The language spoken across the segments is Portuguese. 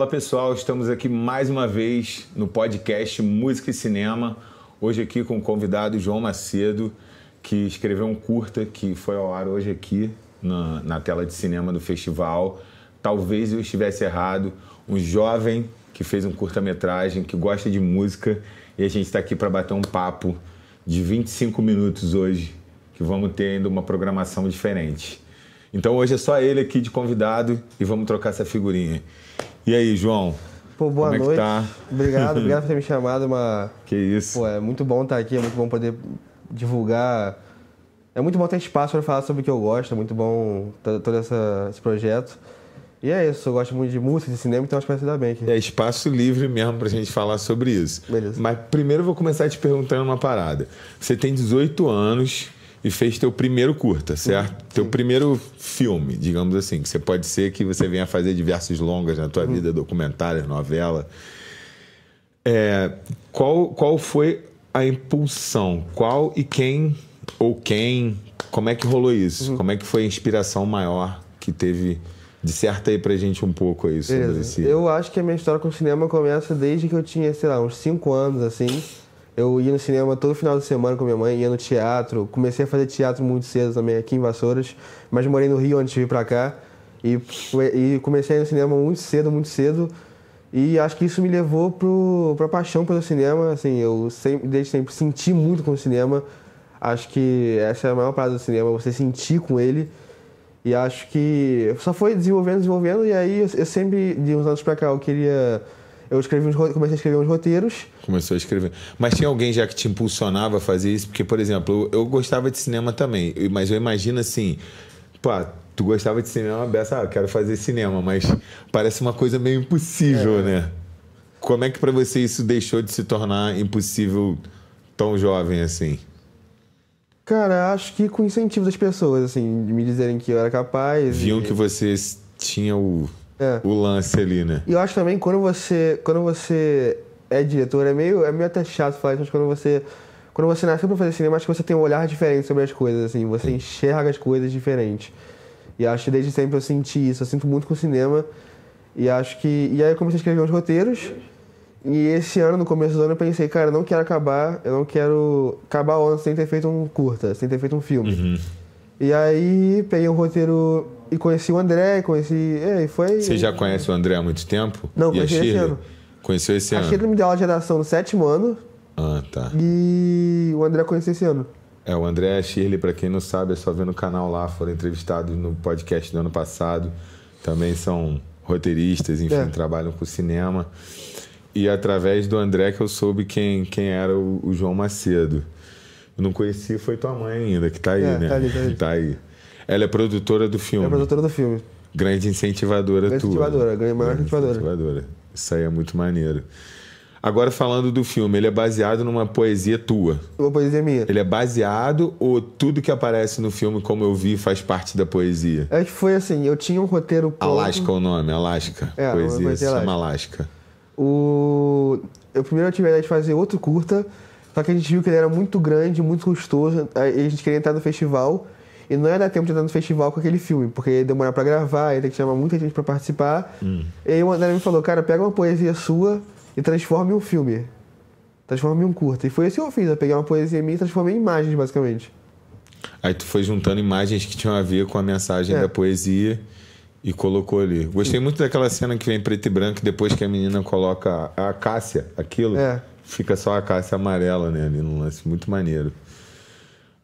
Fala pessoal, estamos aqui mais uma vez no podcast Música e Cinema. Hoje aqui com o convidado João Macedo, que escreveu um curta que foi ao ar hoje aqui na, na tela de cinema do festival. Talvez eu estivesse errado, um jovem que fez um curta-metragem, que gosta de música, e a gente está aqui para bater um papo de 25 minutos hoje, que vamos ter ainda uma programação diferente. Então hoje é só ele aqui de convidado e vamos trocar essa figurinha. E aí, João? Pô, boa Como é noite. É tá? Obrigado, obrigado por ter me chamado. Uma... Que isso. Pô, é muito bom estar aqui, é muito bom poder divulgar. É muito bom ter espaço para falar sobre o que eu gosto, é muito bom todo essa, esse projeto. E é isso, eu gosto muito de música, de cinema, então acho que vai se dar bem aqui. É espaço livre mesmo a gente falar sobre isso. Beleza. Mas primeiro eu vou começar te perguntando uma parada. Você tem 18 anos, e fez teu primeiro curta, certo? Teu primeiro filme, digamos assim, que você pode ser que você venha fazer diversas longas na tua uhum. vida, documentários, novela. É, qual, qual foi a impulsão? Qual e quem ou quem? Como é que rolou isso? Uhum. Como é que foi a inspiração maior que teve? Disserta aí pra gente um pouco aí sobre esse... Eu acho que a minha história com o cinema começa desde que eu tinha, sei lá, uns 5 anos, assim eu ia no cinema todo final de semana com minha mãe, ia no teatro. Comecei a fazer teatro muito cedo também aqui em Vassouras, mas morei no Rio antes de vir pra cá. E, e comecei a ir no cinema muito cedo, muito cedo. E acho que isso me levou pro, pra paixão pelo cinema. Assim, eu sempre, desde sempre senti muito com o cinema. Acho que essa é a maior parte do cinema, você sentir com ele. E acho que só foi desenvolvendo, desenvolvendo. E aí eu, eu sempre, de uns anos pra cá, eu queria eu escrevi uns, comecei a escrever uns roteiros. Começou a escrever. Mas tinha alguém já que te impulsionava a fazer isso? Porque, por exemplo, eu, eu gostava de cinema também, mas eu imagino assim, pô, tu gostava de cinema, beça, ah, quero fazer cinema, mas parece uma coisa meio impossível, é. né? Como é que para você isso deixou de se tornar impossível tão jovem assim? Cara, acho que com incentivo das pessoas, assim, de me dizerem que eu era capaz. Viam e... que você tinha o é. o lance ali, né? E eu acho também quando você, quando você é diretor, é meio, é meio até chato falar isso, mas quando você. Quando você nasceu pra fazer cinema, acho que você tem um olhar diferente sobre as coisas, assim, você Sim. enxerga as coisas diferente. E acho que desde sempre eu senti isso, eu sinto muito com o cinema. E acho que. E aí eu comecei a escrever uns roteiros. E esse ano, no começo do ano, eu pensei, cara, eu não quero acabar, eu não quero acabar o ano sem ter feito um curta, sem ter feito um filme. Uhum. E aí peguei um roteiro e conheci o André, conheci. É, foi. Você já conhece o André há muito tempo? Não, conheci esse ano. Conheceu esse ano? A Shirley me deu aula de redação no sétimo ano. Ah, tá. E o André conheceu esse ano. É, o André a Shirley, para quem não sabe, é só ver no canal lá, foram entrevistados no podcast do ano passado. Também são roteiristas, enfim, é. trabalham com cinema. E através do André que eu soube quem, quem era o, o João Macedo. Eu não conheci, foi tua mãe ainda, que tá aí, é, né? Tá, ali, tá tá aí. Tá ela é produtora do é filme. É produtora do filme. Grande incentivadora grande tua. Incentivadora, grande maior grande incentivadora. incentivadora. Isso aí é muito maneiro. Agora falando do filme, ele é baseado numa poesia tua. Uma poesia minha. Ele é baseado ou tudo que aparece no filme, como eu vi, faz parte da poesia? É que foi assim, eu tinha um roteiro pronto. Alasca é o nome, Alasca. É, poesia se chama Alasca. O... Eu primeiro tive a ideia de fazer outro curta, só que a gente viu que ele era muito grande, muito custoso, a gente queria entrar no festival e não ia dar tempo de entrar no festival com aquele filme, porque ia demorar pra gravar, ia ter que chamar muita gente pra participar. Hum. E aí o André me falou, cara, pega uma poesia sua e transforme em um filme. Transforme em um curta. E foi isso que eu fiz, eu peguei uma poesia minha e transformei em imagens, basicamente. Aí tu foi juntando imagens que tinham a ver com a mensagem é. da poesia e colocou ali. Gostei muito daquela cena que vem preto e branco, depois que a menina coloca a Cássia, aquilo, é. fica só a Cássia amarela, né? Ali no lance muito maneiro.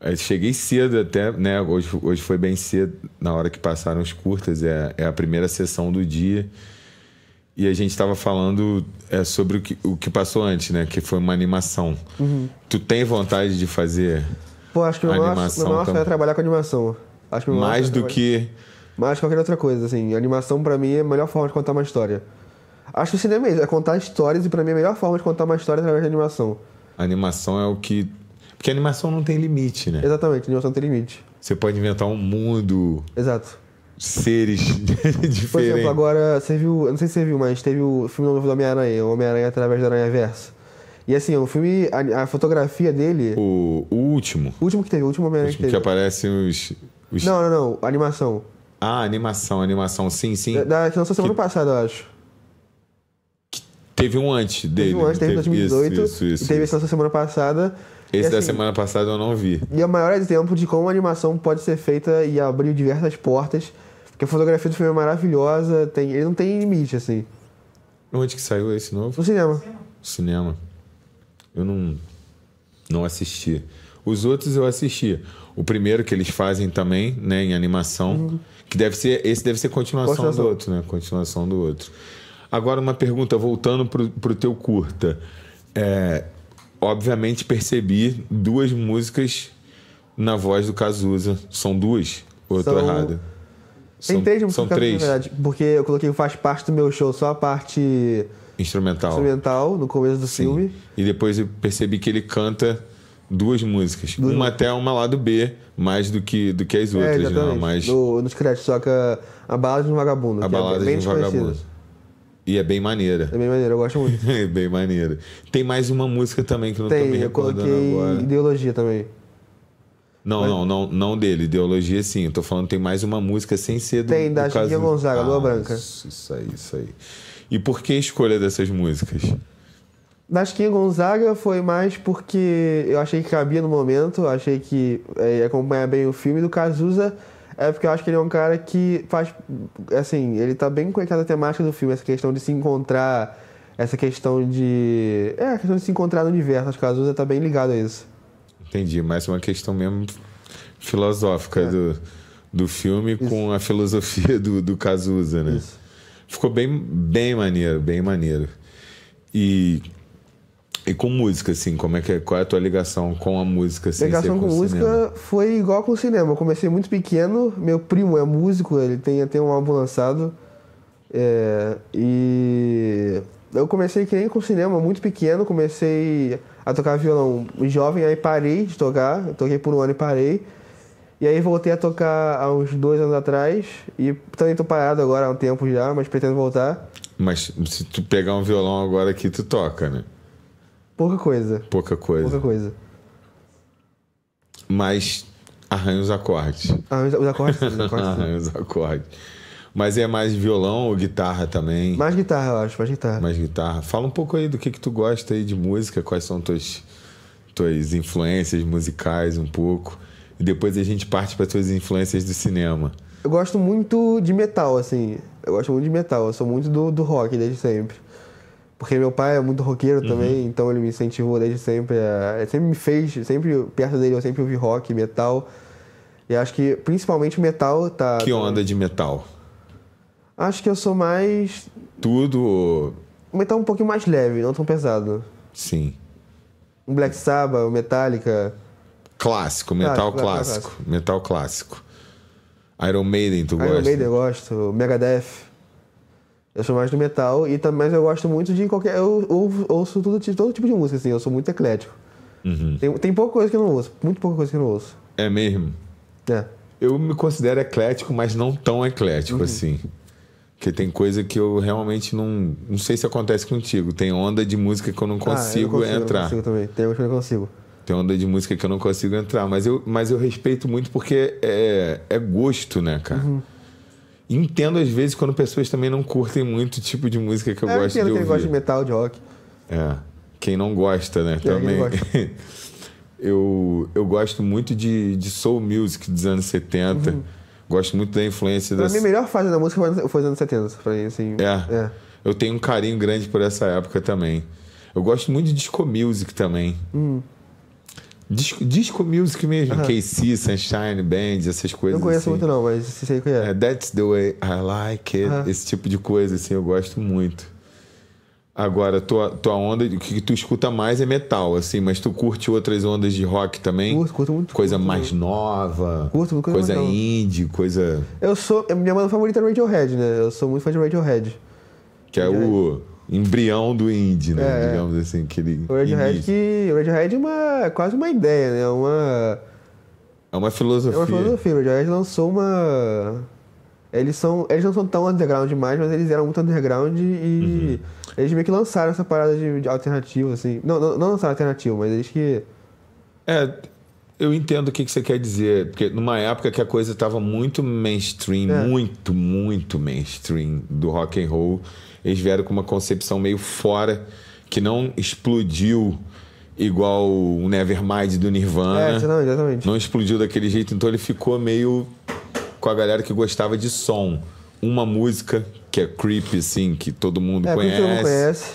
Eu cheguei cedo até, né? Hoje, hoje foi bem cedo, na hora que passaram os curtas, é, é a primeira sessão do dia. E a gente estava falando é, sobre o que, o que passou antes, né? Que foi uma animação. Uhum. Tu tem vontade de fazer Pô, acho que o meu maior sonho é trabalhar com animação. Acho que mais do que... Mais qualquer outra coisa, assim. Animação, para mim, é a melhor forma de contar uma história. Acho que o cinema é, é contar histórias e, para mim, é a melhor forma de contar uma história é através de animação. A animação é o que porque animação não tem limite, né? Exatamente, animação não tem limite. Você pode inventar um mundo. Exato. Seres diferentes. Por exemplo, agora, você viu, não sei se você viu, mas teve o filme novo do Homem-Aranha, Homem-Aranha através do Aranha Verso. E assim, o filme, a, a fotografia dele. O, o, último. O último que teve, o último Homem-Aranha que teve. Que aparece os, os. Não, não, não, animação. Ah, animação, animação, sim, sim. Da, que lançou semana que... passada, eu acho. Que teve um antes dele. Teve um antes, teve, teve 2018. Isso, isso, isso, e teve isso. essa semana passada. Esse assim, da semana passada eu não vi. E é o maior exemplo de como a animação pode ser feita e abrir diversas portas. Porque a fotografia do filme é maravilhosa, tem, ele não tem limite, assim. Onde que saiu esse novo? No cinema. Cinema. Eu não, não assisti. Os outros eu assisti. O primeiro que eles fazem também, né, em animação, uhum. que deve ser, esse deve ser continuação, continuação do outro, né? Continuação do outro. Agora uma pergunta voltando pro, pro teu curta. É, obviamente percebi duas músicas na voz do Cazuza. São duas? Ou eu são... tô errado? São, são três. na verdade, porque eu coloquei faz parte do meu show, só a parte instrumental. Instrumental, no começo do Sim. filme. E depois eu percebi que ele canta duas músicas. Duas uma até uma lado B, mais do que, do que as é, outras, é, né? Mas... No, nos créditos que A Balada de um Vagabundo. A é Balada é de um Vagabundo. E é bem maneira. É bem maneira, eu gosto muito. é bem maneira. Tem mais uma música também que não Tem, tô me recordando eu coloquei agora. Ideologia também. Não, Mas... não, não, não dele. Ideologia sim. Eu tô falando tem mais uma música sem ser do Tem, da Chiquinha Gonzaga, Lua ah, Branca. Isso aí, isso aí. E por que a escolha dessas músicas? Da Chiquinha Gonzaga foi mais porque eu achei que cabia no momento, achei que é, ia acompanhar bem o filme do Cazuza é porque eu acho que ele é um cara que faz. Assim, ele tá bem conectado à temática do filme, essa questão de se encontrar, essa questão de. É, a questão de se encontrar no universo. Acho que o Azusa tá bem ligado a isso. Entendi, mais uma questão mesmo filosófica é. do, do filme isso. com a filosofia do, do Cazuza, né? Isso. Ficou bem, bem maneiro, bem maneiro. E e com música, assim, como é que é? Qual é a tua ligação com a música? Assim, ligação com, com música cinema? foi igual com o cinema. Eu comecei muito pequeno, meu primo é músico, ele tem até um álbum lançado. É, e eu comecei que nem com cinema, muito pequeno, comecei a tocar violão jovem, aí parei de tocar, eu toquei por um ano e parei. E aí voltei a tocar há uns dois anos atrás e também tô parado agora há um tempo já, mas pretendo voltar. Mas se tu pegar um violão agora aqui, tu toca, né? Pouca coisa. Pouca coisa. Pouca coisa. Mas arranha os acordes. Arranha os acordes. Os acordes arranha os acordes. Mas é mais violão ou guitarra também? Mais guitarra, eu acho. Mais guitarra. Mais guitarra. Fala um pouco aí do que, que tu gosta aí de música, quais são tuas, tuas influências musicais um pouco. E depois a gente parte para tuas influências do cinema. Eu gosto muito de metal, assim. Eu gosto muito de metal. Eu sou muito do, do rock desde sempre. Porque meu pai é muito roqueiro uhum. também, então ele me incentivou desde sempre. é sempre me fez, sempre perto dele eu sempre ouvi rock, metal. E acho que principalmente metal tá. Que onda de metal? Acho que eu sou mais. Tudo. Metal um pouquinho mais leve, não tão pesado. Sim. Um Black Sabbath, Metallica. Clássico, metal clássico, clássico. Metal clássico. Iron Maiden, tu Iron gosta? Iron Maiden eu gosto, Megadeth. Eu sou mais do metal, e mas eu gosto muito de qualquer. Eu, eu ouço todo, todo tipo de música, assim, eu sou muito eclético. Uhum. Tem, tem pouca coisa que eu não ouço, muito pouca coisa que eu não ouço. É mesmo? É. Eu me considero eclético, mas não tão eclético uhum. assim. Porque tem coisa que eu realmente não. Não sei se acontece contigo. Tem onda de música que eu não consigo, ah, eu consigo entrar. Eu consigo também. Tem que eu não consigo. Tem onda de música que eu não consigo entrar. Mas eu, mas eu respeito muito porque é, é gosto, né, cara? Uhum. Entendo às vezes quando pessoas também não curtem muito o tipo de música que eu é, gosto de ouvir. quem gosta de metal, de rock. É. Quem não gosta, né? Quem é também. eu, eu gosto muito de, de soul music dos anos 70. Uhum. Gosto muito da influência da. das... mim, melhor fase da música foi nos anos 70. Pra mim, assim, é. é. Eu tenho um carinho grande por essa época também. Eu gosto muito de disco music também. Uhum. Disco, disco music mesmo. Uh -huh. KC, Sunshine, Band, essas coisas. Não conheço assim. muito, não, mas sei que é. é. That's the way I like it. Uh -huh. Esse tipo de coisa, assim, eu gosto muito. Agora, tua, tua onda, o que tu escuta mais é metal, assim, mas tu curte outras ondas de rock também? Curto, curto muito. Coisa curto, mais nova. Curto coisa, indie, coisa. Eu sou. Minha banda favorita é Radiohead, né? Eu sou muito fã de Radiohead. Que é Radiohead. o embrião do indie, né? É, Digamos assim, aquele. O Radiohead, que, o Radiohead é uma, é quase uma ideia, né? É é uma, é uma filosofia. É uma filosofia. O Radiohead lançou uma. Eles, são, eles não são tão underground demais, mas eles eram muito underground e uhum. eles meio que lançaram essa parada de, de alternativa, assim. Não, não, não lançaram alternativa, mas eles que. É, eu entendo o que, que você quer dizer, porque numa época que a coisa estava muito mainstream, é. muito, muito mainstream do rock and roll, eles vieram com uma concepção meio fora que não explodiu igual o Nevermind do Nirvana. É, não, exatamente. Não explodiu daquele jeito, então ele ficou meio com a galera que gostava de som. Uma música que é creep, assim, que todo mundo é, conhece. Todo mundo conhece.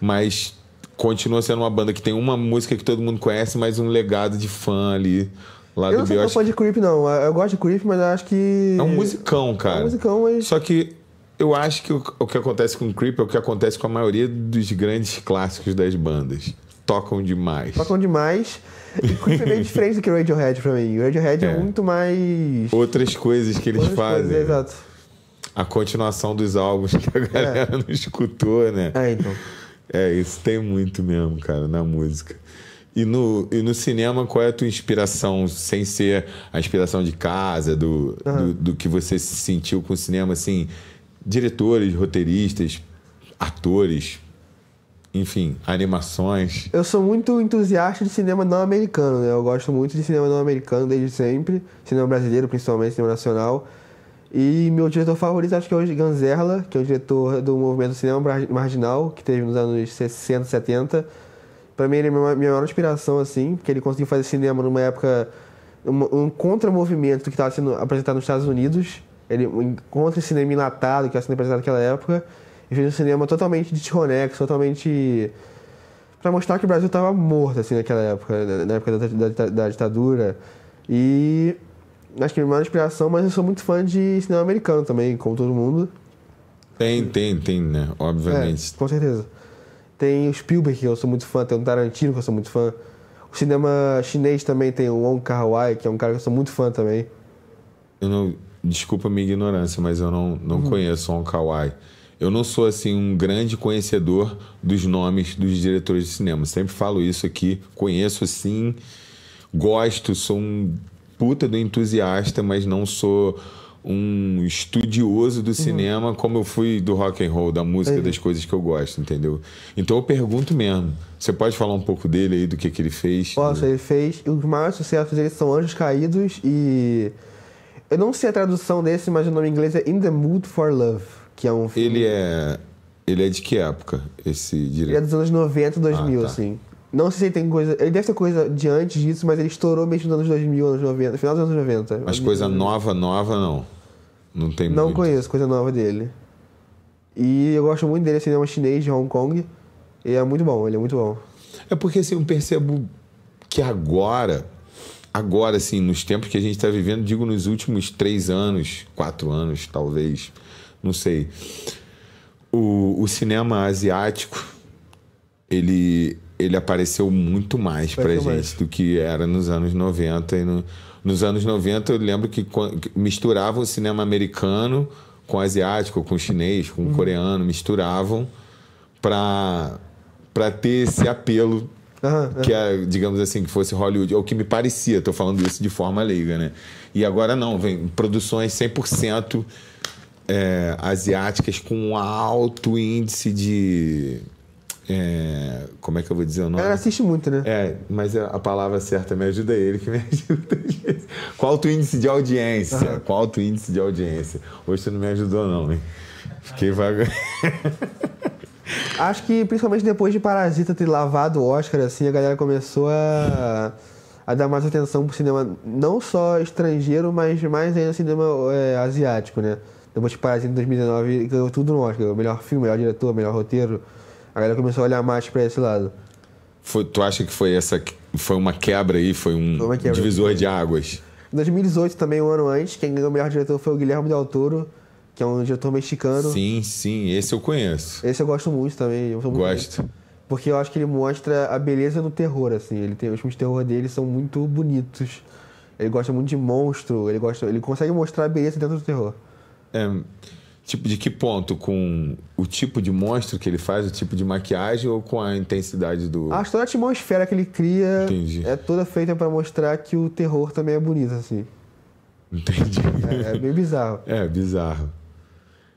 Mas continua sendo uma banda que tem uma música que todo mundo conhece, mas um legado de fã ali. Lá eu do não sou fã de Creep, não. Eu gosto de Creep, mas acho que... É um musicão, cara. É um musicão, mas... Só que eu acho que o, que acontece com o Creep é o que acontece com a maioria dos grandes clássicos das bandas. Tocam demais. Tocam demais. E Creep é bem diferente do que o Radiohead pra mim. O Radiohead é. é, muito mais. Outras coisas que eles Outras fazem. Coisas, né? exato. A continuação dos álbuns que a é. galera é. não escutou, né? É, então. É, isso tem muito mesmo, cara, na música. E no, e no cinema, qual é a tua inspiração, sem ser a inspiração de casa, do, uhum. do, do, que você se sentiu com o cinema, assim, diretores, roteiristas, atores, enfim, animações? Eu sou muito entusiasta de cinema não americano, né? Eu gosto muito de cinema não americano desde sempre, cinema brasileiro, principalmente cinema nacional. E meu diretor favorito acho que é o Ganzerla, que é o diretor do movimento Cinema Marginal, que teve nos anos 60, 70. Pra mim ele é minha maior inspiração, assim, porque ele conseguiu fazer cinema numa época... Um, um contra-movimento que estava sendo apresentado nos Estados Unidos. Ele encontra esse cinema enlatado que estava sendo apresentado naquela época. E fez um cinema totalmente de desconexo, totalmente... para mostrar que o Brasil estava morto, assim, naquela época, na época da, da, da ditadura. E acho que maior inspiração, mas eu sou muito fã de cinema americano também, como todo mundo. Tem, tem, tem, né? Obviamente. É, com certeza. Tem o Spielberg, que eu sou muito fã, tem o Tarantino, que eu sou muito fã. O cinema chinês também tem o Wong Kar Wai, que é um cara que eu sou muito fã também. Eu não, desculpa a minha ignorância, mas eu não, não uhum. conheço o Wong Kar Wai. Eu não sou assim um grande conhecedor dos nomes dos diretores de cinema. Sempre falo isso aqui, conheço assim, gosto, sou um puta do entusiasta, mas não sou um estudioso do uhum. cinema como eu fui do rock and roll, da música, uhum. das coisas que eu gosto, entendeu? Então eu pergunto mesmo. Você pode falar um pouco dele aí, do que, que ele fez? Posso, né? ele fez. Os maiores sucessos dele são Anjos Caídos e. Eu não sei a tradução desse, mas o nome em inglês é In the Mood for Love, que é um filme. Ele é. Ele é de que época, esse diretor? Ele é dos anos 90, 2000, ah, tá. assim. Não sei se tem coisa. Ele deve ter coisa de antes disso, mas ele estourou mesmo nos anos 2000, anos 90, final dos anos 90. Mas coisa uhum. nova, nova não. Não tem Não muito. conheço coisa nova dele. E eu gosto muito dele, cinema chinês de Hong Kong. E é muito bom, ele é muito bom. É porque assim, eu percebo que agora, agora assim, nos tempos que a gente está vivendo, digo nos últimos três anos, quatro anos talvez, não sei. O, o cinema asiático, ele ele apareceu muito mais para gente mais. do que era nos anos 90. E no, nos anos 90 eu lembro que misturavam o cinema americano com asiático, com chinês, com o uhum. coreano, misturavam para para ter esse apelo uhum, que é, digamos assim, que fosse Hollywood, ou que me parecia, estou falando isso de forma leiga, né? E agora não, vem produções 100% é, eh, asiáticas com alto índice de é, como é que eu vou dizer o nome? Ela assiste muito, né? É, mas é, a palavra certa me ajuda é ele, que me ajuda Qual o índice de audiência. Uhum. o alto índice de audiência. Hoje você não me ajudou, não, hein? Fiquei vago. Acho que principalmente depois de Parasita ter lavado o Oscar, assim, a galera começou a, a dar mais atenção pro cinema, não só estrangeiro, mas mais ainda cinema é, asiático, né? Depois de Parasita em 2019, ganhou tudo no Oscar. Melhor filme, melhor diretor, melhor roteiro a galera começou a olhar mais para esse lado. Foi, tu acha que foi essa foi uma quebra aí, foi um foi quebra, divisor de águas? Em 2018, também um ano antes, quem ganhou o melhor diretor foi o Guilherme Del Toro, que é um diretor mexicano. Sim, sim, esse eu conheço. Esse eu gosto muito também. Eu gosto. porque eu acho que ele mostra a beleza do terror, assim. Ele tem, os filmes de terror dele são muito bonitos. Ele gosta muito de monstro, ele gosta, ele consegue mostrar a beleza dentro do terror. É, Tipo, de que ponto? Com o tipo de monstro que ele faz, o tipo de maquiagem ou com a intensidade do. Acho toda a atmosfera que ele cria Entendi. é toda feita para mostrar que o terror também é bonito, assim. Entendi. É, é bem bizarro. É, bizarro.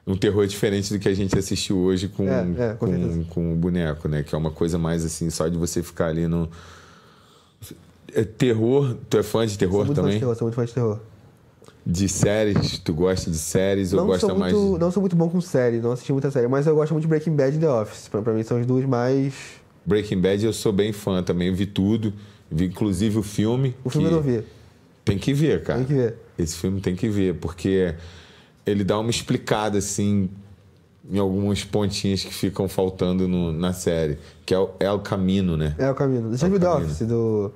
Um terror diferente do que a gente assistiu hoje com, é, é, com, com, com o boneco, né? Que é uma coisa mais assim, só de você ficar ali no. É terror. Tu é fã de terror sou muito também? Fã de terror, sou muito fã de terror de séries? Tu gosta de séries não ou gosta muito, mais? De... Não sou muito bom com séries, não assisti muita série, mas eu gosto muito de Breaking Bad e The Office. Pra, pra mim são as duas mais. Breaking Bad eu sou bem fã também, eu vi tudo, vi inclusive o filme. O filme eu não vi. Tem que ver, cara. Tem que ver. Esse filme tem que ver, porque ele dá uma explicada assim em algumas pontinhas que ficam faltando no, na série, que é o, é o caminho, né? É o caminho. Você já viu The Office do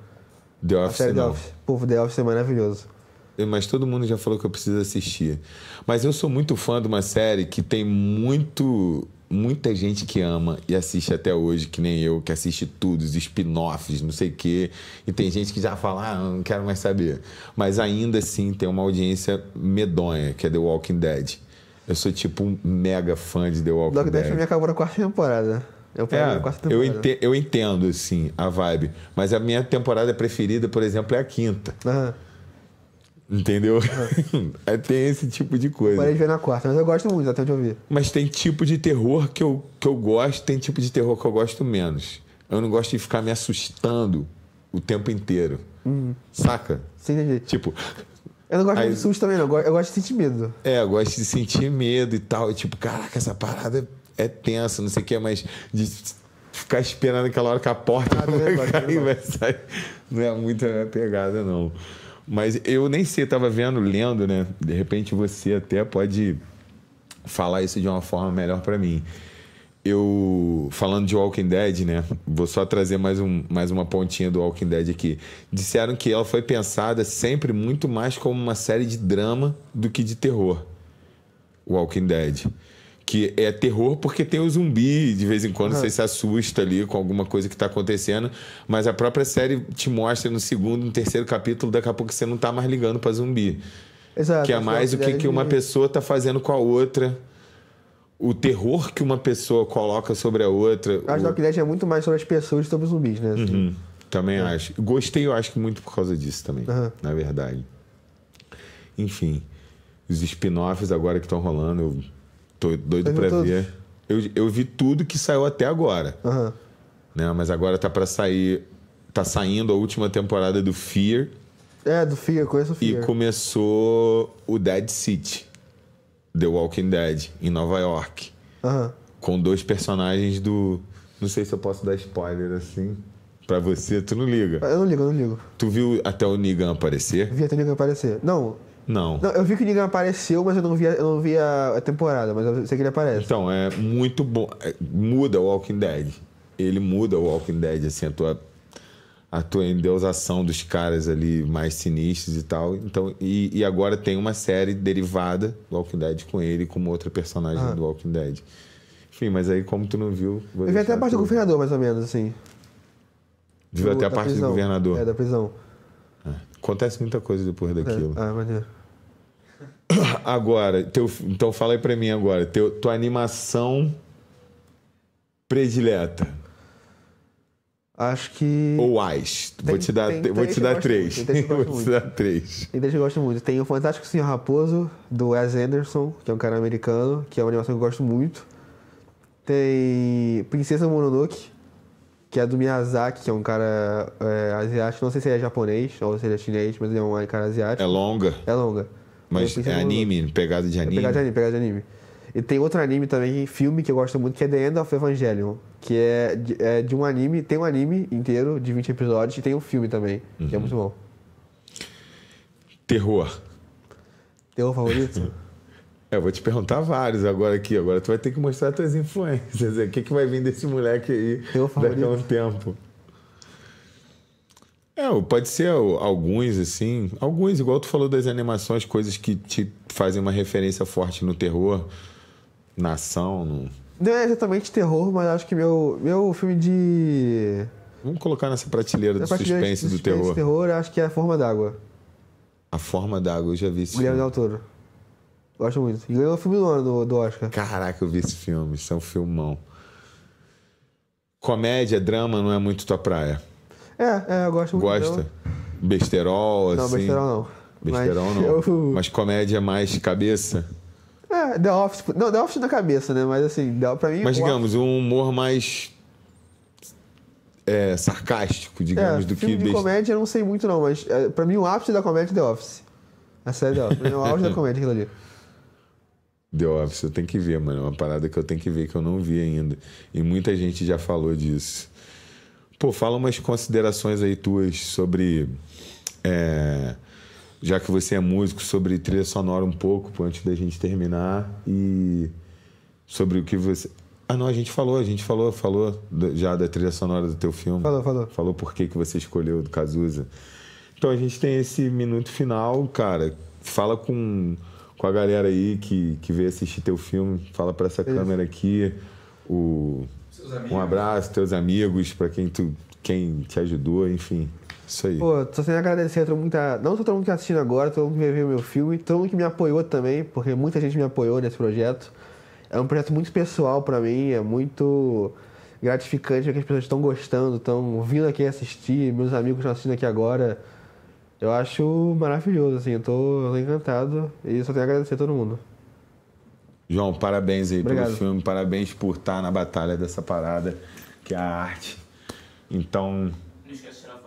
The Office, a série não. The Office. Pô, The Office é maravilhoso mas todo mundo já falou que eu preciso assistir. Mas eu sou muito fã de uma série que tem muito muita gente que ama e assiste até hoje, que nem eu, que assiste tudo, os spin-offs, não sei o quê. E tem gente que já fala, ah, não quero mais saber. Mas ainda assim tem uma audiência medonha, que é The Walking Dead. Eu sou tipo um mega fã de The Walking Logo Dead. Logo Dead acabou na quarta temporada. Eu é, quarta temporada. Eu, ente eu entendo, assim, a vibe. Mas a minha temporada preferida, por exemplo, é a quinta. Aham. Uhum. Entendeu? é, tem esse tipo de coisa. Parei de ver na quarta, mas eu gosto muito, até de ouvir. Mas tem tipo de terror que eu, que eu gosto, tem tipo de terror que eu gosto menos. Eu não gosto de ficar me assustando o tempo inteiro. Uhum. Saca? Sim, entendi. Tipo. Eu não gosto aí, de susto também, não. Eu gosto de sentir medo. É, eu gosto de sentir medo e tal. E tipo, caraca, essa parada é tensa, não sei o que, mas de ficar esperando aquela hora que a porta ah, vai né? cair, vai sair. Não é muito a minha pegada, não. Mas eu nem sei, estava vendo, lendo, né? De repente você até pode falar isso de uma forma melhor para mim. Eu, falando de Walking Dead, né? Vou só trazer mais, um, mais uma pontinha do Walking Dead aqui. Disseram que ela foi pensada sempre muito mais como uma série de drama do que de terror. Walking Dead que é terror porque tem o zumbi, de vez em quando uhum. você se assusta ali com alguma coisa que está acontecendo, mas a própria série te mostra no segundo, no terceiro capítulo, daqui a pouco você não está mais ligando para zumbi. Exato, que é mais o que, que uma pessoa está fazendo com a outra. O terror que uma pessoa coloca sobre a outra. Acho o... que Dead é muito mais sobre as pessoas do que sobre os zumbis, né? Assim. Uhum, também é. acho. Gostei, eu acho que muito por causa disso também, uhum. na verdade. Enfim, os spin-offs agora que estão rolando, eu Tô doido para ver. Eu, eu vi tudo que saiu até agora. Uhum. Né? Mas agora tá para sair. Tá saindo a última temporada do Fear. É, do Fear, conheço o Fear. E começou o Dead City. The Walking Dead, em Nova York. Uhum. Com dois personagens do. Não sei se eu posso dar spoiler assim. Pra você, tu não liga. Eu não ligo, eu não ligo. Tu viu até o Negan aparecer? Vi até o Negan aparecer. Não, não. não. Eu vi que o Negan apareceu, mas eu não vi, eu não a, temporada, mas eu sei que ele aparece. Então, é muito bom. É, muda o Walking Dead. Ele muda o Walking Dead, assim, a tua, a tua endeusação dos caras ali mais sinistros e tal. Então, e, e agora tem uma série derivada do Walking Dead com ele como outra personagem ah. do Walking Dead. Enfim, mas aí como tu não viu... eu vi até a parte tudo. do governador, mais ou menos, assim. Viu até a parte prisão. do governador. É, da prisão. Acontece muita coisa depois é, daquilo. É. Ah, maneiro. Agora, teu, então fala aí pra mim agora, teu, tua animação predileta. Acho que. Ou as. vou te dar, vou te dar três. vou te dar três. Tem três que eu gosto muito. Tem o Fantástico Senhor Raposo, do Wes Anderson, que é um cara americano, que é uma animação que eu gosto muito. Tem Princesa Mononoke, que é do Miyazaki, que é um cara é, asiático. Não sei se ele é japonês ou se ele é chinês, mas ele é um cara asiático. É longa. É longa. Mas é, é anime, pegada de é anime. É pegada de anime, pegada de anime. E tem outro anime também, filme que eu gosto muito, que é The End of Evangelion. Que é de, é de um anime, tem um anime inteiro de 20 episódios e tem um filme também, uhum. que é uhum. muito bom. Terror. Terror favorito? É, eu vou te perguntar vários agora aqui. Agora tu vai ter que mostrar tuas influências. O que, é que vai vir desse moleque aí Meu daqui a um tempo? É, pode ser alguns, assim. Alguns, igual tu falou das animações, coisas que te fazem uma referência forte no terror, na ação. No... Não é exatamente terror, mas acho que meu, meu filme de. Vamos colocar nessa prateleira, do, prateleira suspense, do suspense do terror. terror, acho que é A Forma d'Água. A Forma d'Água, eu já vi isso. Guilherme Del Toro. Gosto muito. E ganhou o filme do ano do, do Oscar. Caraca, eu vi esse filme. Isso é um filmão. Comédia, drama não é muito tua praia. É, é, eu gosto muito. Gosta? Drama. Besterol, não, assim? Não, besterol não. Besterol mas não. Eu... Mas comédia mais cabeça? É, The Office. Tipo, não, The Office na cabeça, né? Mas assim, pra mim. Mas digamos, Office... um humor mais. É, sarcástico, digamos, é, do filme que. De comédia eu não sei muito, não, mas é, pra mim o ápice da comédia é The Office. A série é The Office. o auge da comédia é aquilo ali. The Office, eu tenho que ver, mano. É uma parada que eu tenho que ver que eu não vi ainda. E muita gente já falou disso. Pô, fala umas considerações aí tuas sobre. É, já que você é músico, sobre trilha sonora um pouco, pô, antes da gente terminar. E sobre o que você. Ah, não, a gente falou, a gente falou, falou já da trilha sonora do teu filme. Falou, falou. Falou por que, que você escolheu do Cazuza. Então a gente tem esse minuto final, cara. Fala com com a galera aí que, que veio assistir teu filme. Fala para essa câmera aqui. O, um abraço, teus amigos, para quem, tu, quem te ajudou, enfim. Isso aí. Pô, só tenho a agradecer a todo mundo que tá, não só todo mundo que tá assistindo agora, todo mundo que veio ver o meu filme, todo mundo que me apoiou também, porque muita gente me apoiou nesse projeto. É um projeto muito pessoal para mim, é muito gratificante ver que as pessoas estão gostando, estão vindo aqui assistir, meus amigos estão assistindo aqui agora eu acho maravilhoso, assim, eu tô, encantado e só tenho a agradecer a todo mundo. João, parabéns aí Obrigado. pelo filme, parabéns por estar na batalha dessa parada, que é a arte. Então,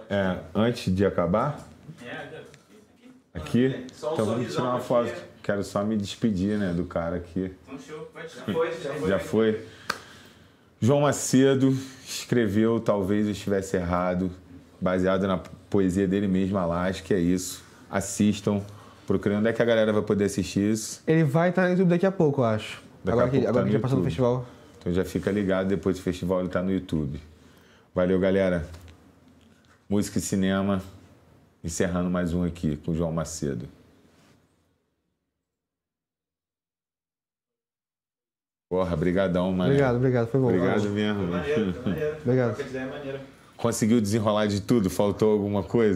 é, antes de acabar, aqui, é, então vamos tirar uma foto. Quero só me despedir, né, do cara aqui. Então, já foi. João Macedo escreveu, talvez eu estivesse errado, baseado na poesia dele mesmo, Alaska, que é isso. Assistam. procurem. onde é que a galera vai poder assistir isso. Ele vai estar no YouTube daqui a pouco, eu acho. Daqui agora que, tá agora que já passou do festival. Então já fica ligado, depois do festival ele tá no YouTube. Valeu, galera. Música e cinema. Encerrando mais um aqui com o João Macedo. Porra, brigadão, mano. Obrigado, obrigado, foi bom. Obrigado mesmo. Foi maneiro, foi maneiro. obrigado. É maneiro conseguiu desenrolar de tudo? Faltou alguma coisa?